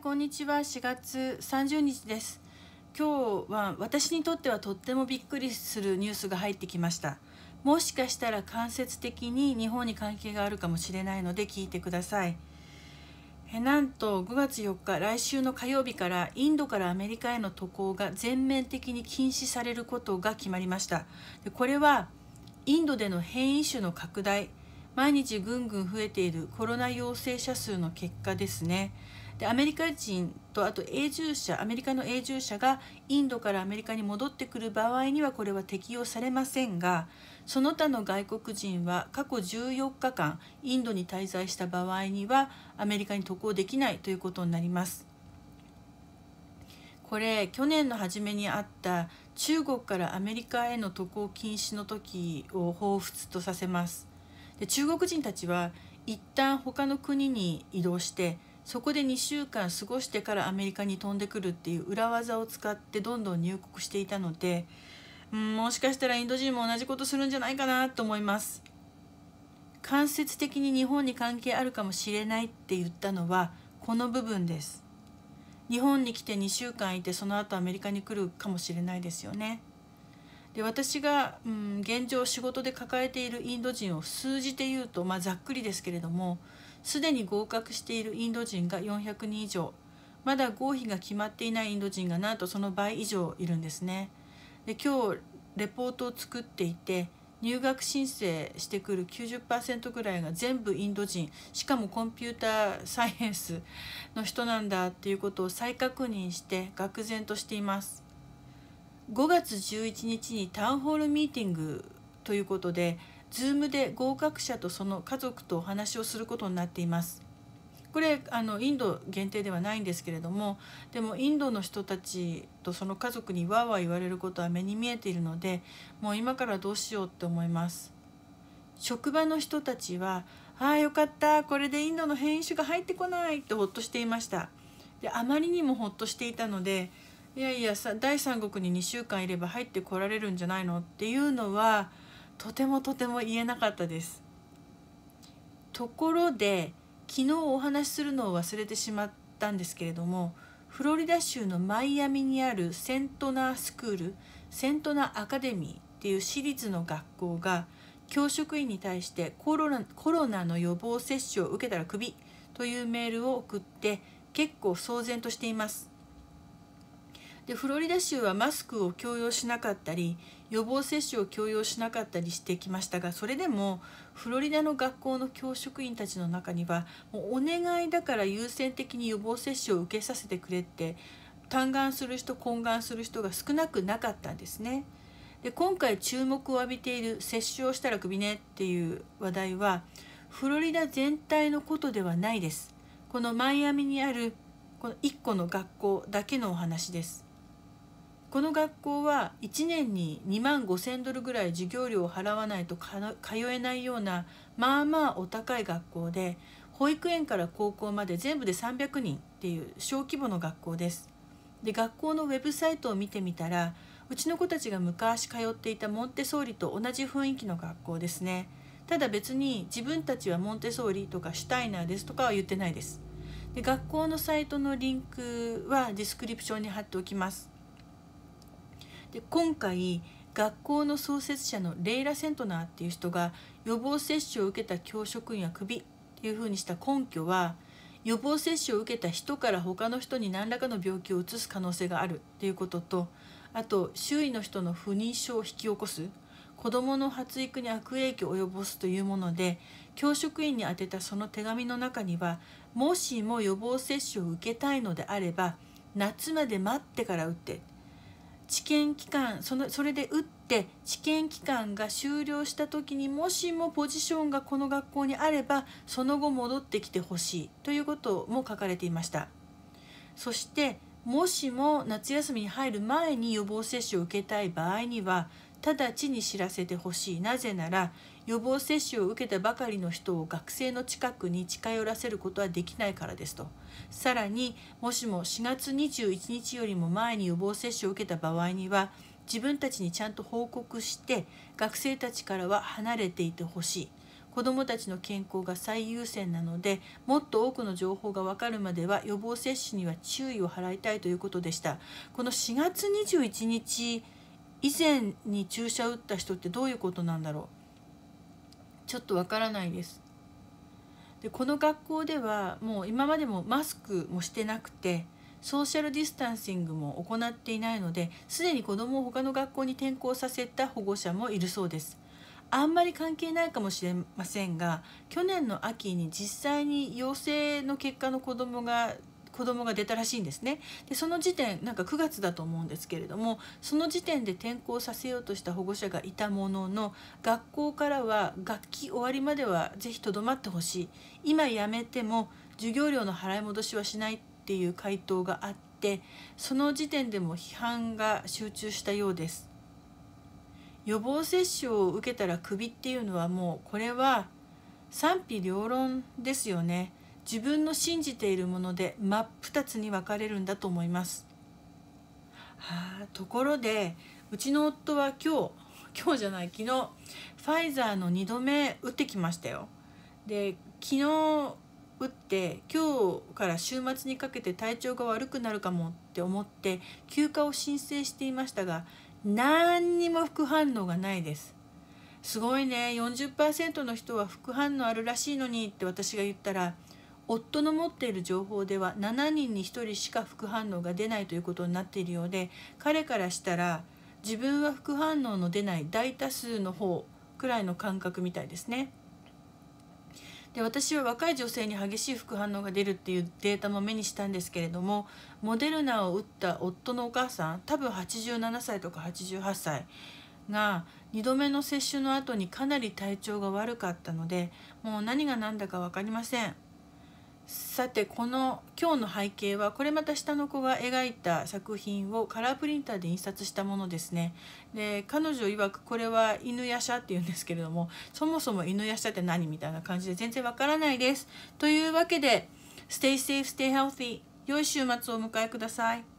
こんにちは4月30日です今日は私にとってはとってもびっくりするニュースが入ってきましたもしかしたら間接的に日本に関係があるかもしれないので聞いてくださいえなんと5月4日来週の火曜日からインドからアメリカへの渡航が全面的に禁止されることが決まりましたでこれはインドでの変異種の拡大毎日ぐんぐん増えているコロナ陽性者数の結果ですねでアメリカ人とあと永住者アメリカの永住者がインドからアメリカに戻ってくる場合にはこれは適用されませんがその他の外国人は過去14日間インドに滞在した場合にはアメリカに渡航できないということになります。これ去年の初めにあった中国からアメリカへの渡航禁止の時を彷彿とさせます。で中国人たちは一旦他の国に移動してそこで2週間過ごしてからアメリカに飛んでくるっていう裏技を使ってどんどん入国していたのでうんもしかしたらインド人も同じことするんじゃないかなと思います間接的に日本に関係あるかもしれないって言ったのはこの部分です日本に来て2週間いてその後アメリカに来るかもしれないですよねで私が、うん、現状仕事で抱えているインド人を数字で言うと、まあ、ざっくりですけれどもすでに合格しているインド人が400人以上まだ合否が決まっていないインド人がなんとその倍以上いるんですね。で今日レポートを作っていて入学申請してくる90%ぐらいが全部インド人しかもコンピューターサイエンスの人なんだっていうことを再確認して愕然としています。5月11日にタウンホールミーティングということで Zoom で合格者とその家族とお話をすることになっています。これあのインド限定ではないんですけれどもでもインドの人たちとその家族にわーわー言われることは目に見えているのでもう今からどうしようって思います。職場の人たちは「ああよかったこれでインドの変異種が入ってこない」とほっとしていましたであまりにもほっとしていたのでいやいや第三国に2週間いれば入ってこられるんじゃないのっていうのはとてもとても言えなかったですところで昨日お話しするのを忘れてしまったんですけれどもフロリダ州のマイアミにあるセントナースクールセントナーアカデミーっていう私立の学校が教職員に対してコロナコロナの予防接種を受けたらクビというメールを送って結構騒然としていますでフロリダ州はマスクを強要しなかったり予防接種を強要しなかったりしてきましたがそれでもフロリダの学校の教職員たちの中にはもうお願いだから優先的に予防接種を受けさせてくれって嘆願する人懇願する人が少なくなかったんですね。で今回注目を浴びている接種をしたらクビねっていう話題はフロリダ全体のことではないです。このマイアミにあるこの1個の学校だけのお話です。この学校は1年に2万5,000ドルぐらい授業料を払わないと通えないようなまあまあお高い学校で保育園から高校まで全部で300人っていう小規模の学校です。で学校のウェブサイトを見てみたらうちの子たちが昔通っていたモンテソーリと同じ雰囲気の学校ですね。ただ別に自分たちはモンテソーリとかシュタイナーですとかは言ってないです。で学校のサイトのリンクはディスクリプションに貼っておきます。で今回学校の創設者のレイラ・セントナーっていう人が予防接種を受けた教職員はクビっていうふうにした根拠は予防接種を受けた人から他の人に何らかの病気をうつす可能性があるっていうこととあと周囲の人の不妊症を引き起こす子どもの発育に悪影響を及ぼすというもので教職員に宛てたその手紙の中にはもしも予防接種を受けたいのであれば夏まで待ってから打って治験期間そのそれで打って治験期間が終了した時にもしもポジションがこの学校にあればその後戻ってきてほしいということも書かれていましたそしてもしも夏休みに入る前に予防接種を受けたい場合には直ちに知らせてほしいなぜなら予防接種を受けたばかりの人を学生の近くに近寄らせることはできないからですとさらにもしも4月21日よりも前に予防接種を受けた場合には自分たちにちゃんと報告して学生たちからは離れていてほしい子どもたちの健康が最優先なのでもっと多くの情報が分かるまでは予防接種には注意を払いたいということでした。この4月21日以前に注射打った人ってどういうことなんだろうちょっとわからないですでこの学校ではもう今までもマスクもしてなくてソーシャルディスタンシングも行っていないのですでに子どもを他の学校に転校させた保護者もいるそうですあんまり関係ないかもしれませんが去年の秋に実際に陽性の結果の子どもが子供が出たらしいんですねでその時点なんか9月だと思うんですけれどもその時点で転校させようとした保護者がいたものの学校からは学期終わりまでは是非とどまってほしい今やめても授業料の払い戻しはしないっていう回答があってその時点でも批判が集中したようです。予防接種を受けたらクビっていうのはもうこれは賛否両論ですよね。自分の信じているもので真っ二つに分かれるんだと思います。はあ、ところでうちの夫は今日 今日じゃない昨日ファイザーの2度目打ってきましたよ。で昨日打って今日から週末にかけて体調が悪くなるかもって思って休暇を申請していましたが何にも副反応がないです。すごいね40%の人は副反応あるらしいのにって私が言ったら夫の持っている情報では7人に1人しか副反応が出ないということになっているようで彼からしたら自分は副反応の出ない大多数の方くらいの感覚みたいですね。で私は若い女性に激しい副反応が出るっていうデータも目にしたんですけれどもモデルナを打った夫のお母さん多分87歳とか88歳が2度目の接種の後にかなり体調が悪かったのでもう何が何だか分かりません。さてこの今日の背景はこれまた下の子が描いた作品をカラープリンターで印刷したものですね。で彼女曰くこれは犬やしゃっていうんですけれどもそもそも犬やしゃって何みたいな感じで全然わからないです。というわけで Stay safe, stay healthy 良い週末をお迎えください。